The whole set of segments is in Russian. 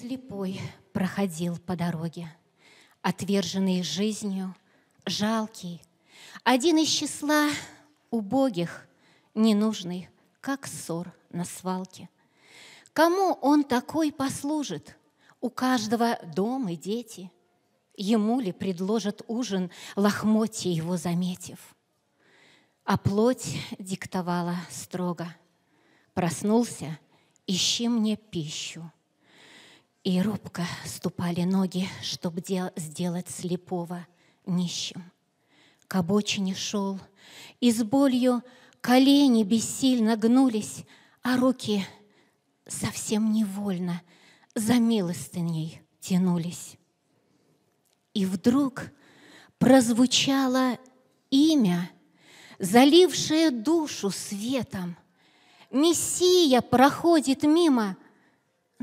Слепой проходил по дороге, отверженный жизнью, жалкий, один из числа убогих, ненужный, как ссор на свалке. Кому он такой послужит? У каждого дом и дети. Ему ли предложат ужин, лохмотья его заметив? А плоть диктовала строго. Проснулся, ищи мне пищу – и робко ступали ноги, чтобы дел- сделать слепого нищим. К обочине шел, и с болью колени бессильно гнулись, а руки совсем невольно за милостыней тянулись. И вдруг прозвучало имя, залившее душу светом. Мессия проходит мимо,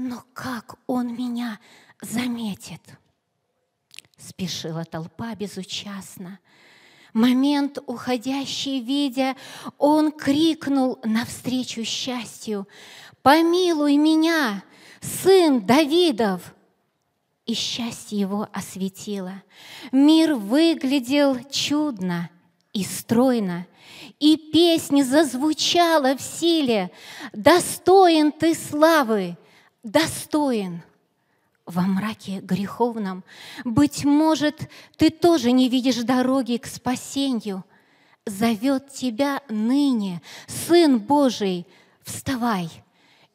но как он меня заметит? Спешила толпа безучастно. Момент уходящий видя, он крикнул навстречу счастью, «Помилуй меня, сын Давидов!» И счастье его осветило. Мир выглядел чудно и стройно, и песня зазвучала в силе «Достоин ты славы!» достоин во мраке греховном. Быть может, ты тоже не видишь дороги к спасению. Зовет тебя ныне Сын Божий, вставай,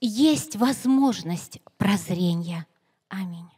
есть возможность прозрения. Аминь.